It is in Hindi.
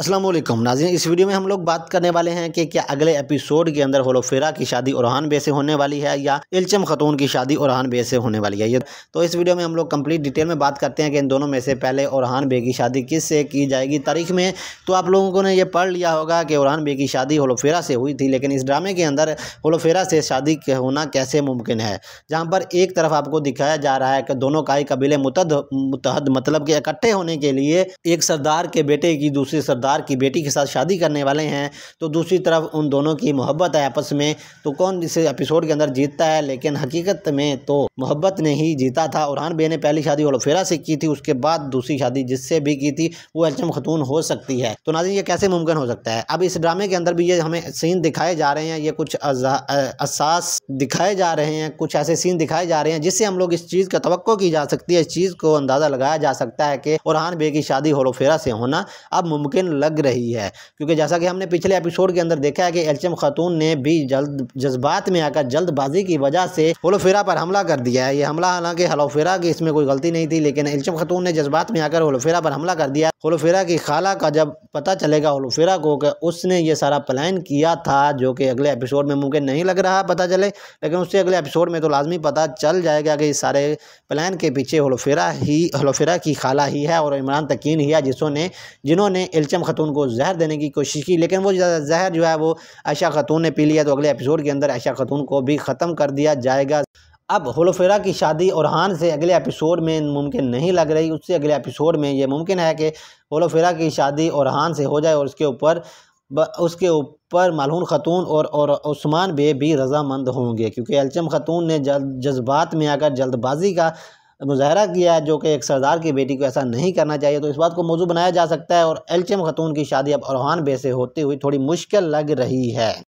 असलम नाजी इस वीडियो में हम लोग बात करने वाले हैं कि क्या अगले एपिसोड के अंदर होलोफेरा की शादी औरहान बे से होने वाली है या इल्चम खतून की शादी औरहान बे से होने वाली है ये तो इस वीडियो में हम लोग कंप्लीट डिटेल में बात करते हैं कि इन दोनों में से पहले औरहान बे की शादी किस से की जाएगी तारीख में तो आप लोगों ने यह पढ़ लिया होगा कि औरहान बे की शादी होलोफेरा से हुई थी लेकिन इस ड्रामे के अंदर होलोफेरा से शादी होना कैसे मुमकिन है जहाँ पर एक तरफ आपको दिखाया जा रहा है कि दोनों का ही कबीले मुतहद मतलब के इकट्ठे होने के लिए एक सरदार के बेटे की दूसरी सरदार की बेटी के साथ शादी करने वाले हैं तो दूसरी तरफ उन दोनों की मोहब्बत है आपस में तो कौन इस एपिसोड के अंदर जीतता है लेकिन हकीकत में तो मोहब्बत ने ही जीता था उरहान बे ने पहली शादी ओलोफेरा से की थी उसके बाद दूसरी शादी जिससे भी की थी वो एचम खतून हो सकती है तो नाजी ये कैसे मुमकिन हो सकता है अब इस ड्रामे के अंदर भी ये हमें सीन दिखाए जा रहे हैं ये कुछ असास दिखाए जा रहे हैं कुछ ऐसे सीन दिखाए जा रहे हैं जिससे हम लोग इस चीज़ का तो की जा सकती है इस चीज़ को अंदाज़ा लगाया जा सकता है कि उरहान बे की शादी होलोफेरा से होना अब मुमकिन लग रही है क्योंकि जैसा कि हमने पिछले एपिसोड के अंदर देखा है कि एलचम खातून ने भी जल्द जज्बात में आकर जल्दबाजी की वजह से होलोफेरा पर हमला कर दिया है ये हमला हालांकि हलोफेरा की इसमें कोई गलती नहीं थी लेकिन एलचम खातून ने जज्बात में आकर होलोफेरा पर हमला कर दिया होलोफेरा की खाला का जब पता चलेगा होलोफेरा को कि उसने ये सारा प्लान किया था जो कि अगले एपिसोड में मुमकिन नहीं लग रहा पता चले लेकिन उससे अगले एपिसोड में तो लाजमी पता चल जाएगा कि इस सारे प्लान के पीछे होलोफेरा ही होलोफेरा की खाला ही है और इमरान तकीन ही है जिसों ने जिन्होंने इल्चम ख़तून को जहर देने की कोशिश की लेकिन वो जहर जो है वो आयशा ख़तून ने पी लिया तो अगले एपिसोड के अंदर आयशा ख़तून को भी ख़त्म कर दिया जाएगा अब होलोफेरा की शादी हान से अगले एपिसोड में मुमकिन नहीं लग रही उससे अगले एपिसोड में ये मुमकिन है कि होलोफेरा की शादी हान से हो जाए और उसके ऊपर उसके ऊपर मालहून ख़तून और और उस्मान बे भी रजामंद होंगे क्योंकि अलचम ख़तून ने जज्बात में आकर जल्दबाजी का मुजाहरा किया जो कि एक सरदार की बेटी को ऐसा नहीं करना चाहिए तो इस बात को मौजू बनाया जा सकता है और एलचम खतून की शादी अब अरहान बे से होती हुई थोड़ी मुश्किल लग रही है